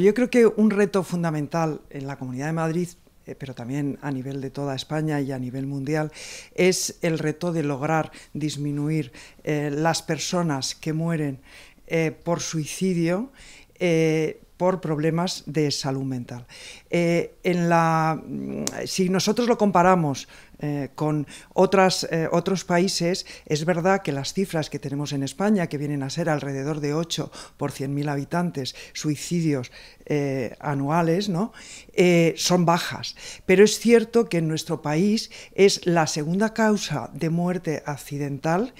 Yo creo que un reto fundamental en la Comunidad de Madrid eh, pero también a nivel de toda España y a nivel mundial, es el reto de lograr disminuir eh, las personas que mueren eh, por suicidio por problemas de salud mental. Eh, la, mm, si nosotros lo comparamos eh, con otras, eh, otros países, es verdad que las cifras que tenemos en España, que vienen a ser alrededor de 8 por 100.000 habitantes, suicidios anuales, ¿no? son bajas. Pero es cierto que en nuestro país es la segunda causa de muerte accidental,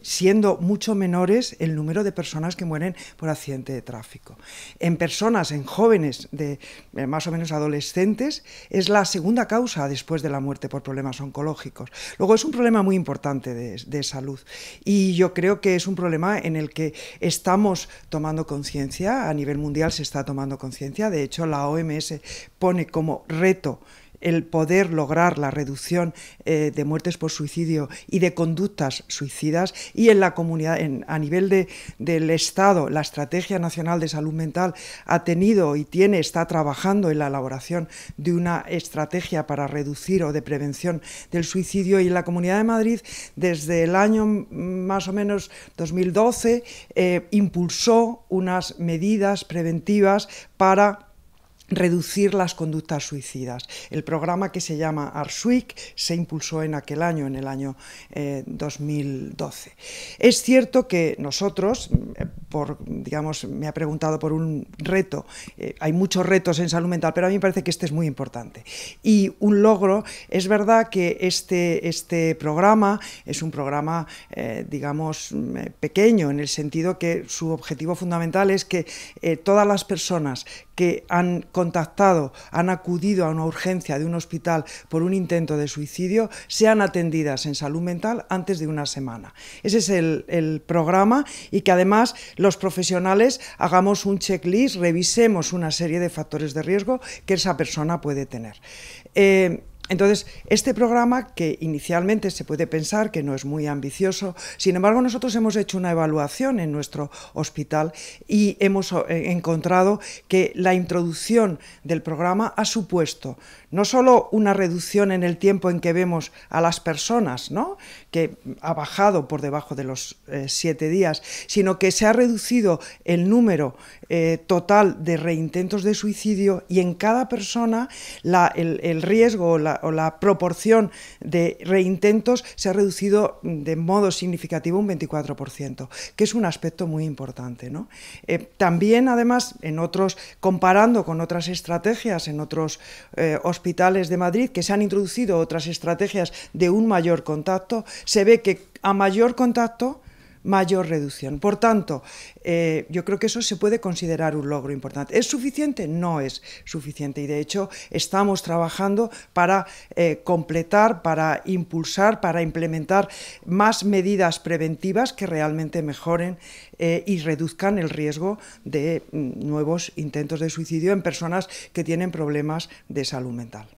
siendo mucho menores el número de personas que mueren por accidente de tráfico. En personas, en jóvenes de más más o menos adolescentes, es la segunda causa después de la muerte por problemas oncológicos. Luego es un problema muy importante de, de salud y yo creo que es un problema en el que estamos tomando conciencia, a nivel mundial se está tomando conciencia, de hecho la OMS pone como reto el poder lograr la reducción eh, de muertes por suicidio y de conductas suicidas y en la comunidad, a nivel de, del Estado, la Estrategia Nacional de Salud Mental ha tenido y tiene, está trabajando en la elaboración de una estrategia para reducir o de prevención del suicidio y en la Comunidad de Madrid desde el año más o menos 2012 eh, impulsó unas medidas preventivas para reducir las conductas suicidas. El programa que se llama ARSUIC se impulsó en aquel año, en el año 2012. Eh, es cierto que nosotros, eh, por, digamos, me ha preguntado por un reto. Eh, hay muchos retos en salud mental, pero a mí me parece que este es muy importante. Y un logro, es verdad que este, este programa es un programa, eh, digamos, eh, pequeño, en el sentido que su objetivo fundamental es que todas las personas que han contactado, han acudido a una urgencia de un hospital por un intento de suicidio, sean atendidas en salud mental antes de una semana. Ese es el, el programa y que además los profesionales hagamos un checklist, revisemos una serie de factores de riesgo que esa persona puede tener. Eh, entonces, este programa que inicialmente se puede pensar que no es muy ambicioso, sin embargo, nosotros hemos hecho una evaluación en nuestro hospital y hemos eh, encontrado que la introducción del programa ha supuesto no solo una reducción en el tiempo en que vemos a las personas, ¿no? que ha bajado por debajo de los eh, siete días, sino que se ha reducido el número eh, total de reintentos de suicidio y en cada persona el, el, riesgo, la, o la proporción de reintentos se ha reducido de modo significativo un 24%, que es un aspecto muy importante. Eh, también, además, en otros, comparando con otras estrategias en otros eh, hospitales de Madrid, que se han introducido otras estrategias de un mayor contacto, se ve que a mayor contacto, mayor reducción. Por tanto, eh, yo creo que eso se puede considerar un logro importante. ¿Es suficiente? No es suficiente y de hecho estamos trabajando para eh, completar, para impulsar, para implementar más medidas preventivas que realmente mejoren eh, y reduzcan el riesgo de mm, nuevos intentos de suicidio en personas que tienen problemas de salud mental.